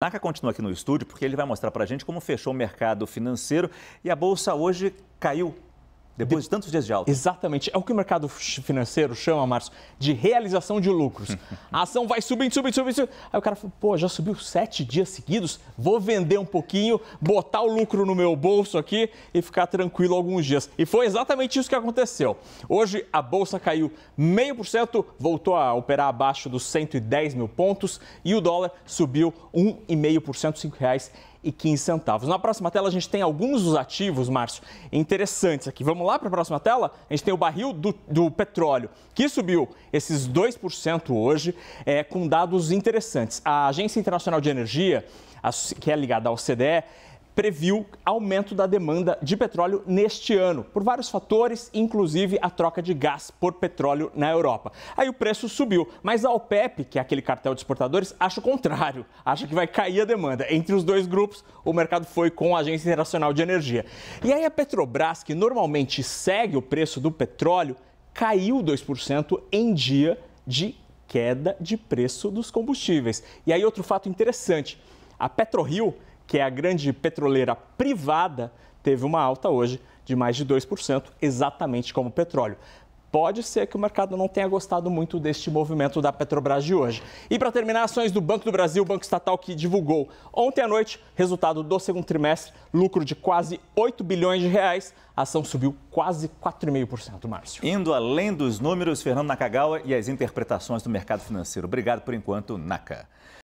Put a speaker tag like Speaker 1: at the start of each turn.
Speaker 1: Naka continua aqui no estúdio porque ele vai mostrar para a gente como fechou o mercado financeiro e a bolsa hoje
Speaker 2: caiu depois de tantos dias de alta. Exatamente. É o que o mercado financeiro chama, Márcio, de realização de lucros. A ação vai subindo, subindo, subindo, Aí o cara fala, pô, já subiu sete dias seguidos, vou vender um pouquinho, botar o lucro no meu bolso aqui e ficar tranquilo alguns dias. E foi exatamente isso que aconteceu. Hoje a bolsa caiu 0,5%, voltou a operar abaixo dos 110 mil pontos e o dólar subiu 1,5%, R$ 5,00 e 15 centavos. Na próxima tela a gente tem alguns dos ativos, Márcio, interessantes aqui. Vamos lá para a próxima tela? A gente tem o barril do, do petróleo, que subiu esses 2% hoje, é, com dados interessantes. A Agência Internacional de Energia, a, que é ligada ao CDE, previu aumento da demanda de petróleo neste ano, por vários fatores, inclusive a troca de gás por petróleo na Europa. Aí o preço subiu, mas a OPEP, que é aquele cartel de exportadores, acha o contrário, acha que vai cair a demanda. Entre os dois grupos, o mercado foi com a Agência Internacional de Energia. E aí a Petrobras, que normalmente segue o preço do petróleo, caiu 2% em dia de queda de preço dos combustíveis. E aí outro fato interessante, a PetroRio que é a grande petroleira privada, teve uma alta hoje de mais de 2%, exatamente como o petróleo. Pode ser que o mercado não tenha gostado muito deste movimento da Petrobras de hoje. E para terminar, ações do Banco do Brasil, banco estatal que divulgou ontem à noite resultado do segundo trimestre, lucro de quase 8 bilhões de reais. A ação subiu quase 4,5%, Márcio.
Speaker 1: Indo além dos números, Fernando Nakagawa e as interpretações do mercado financeiro. Obrigado por enquanto, Naka.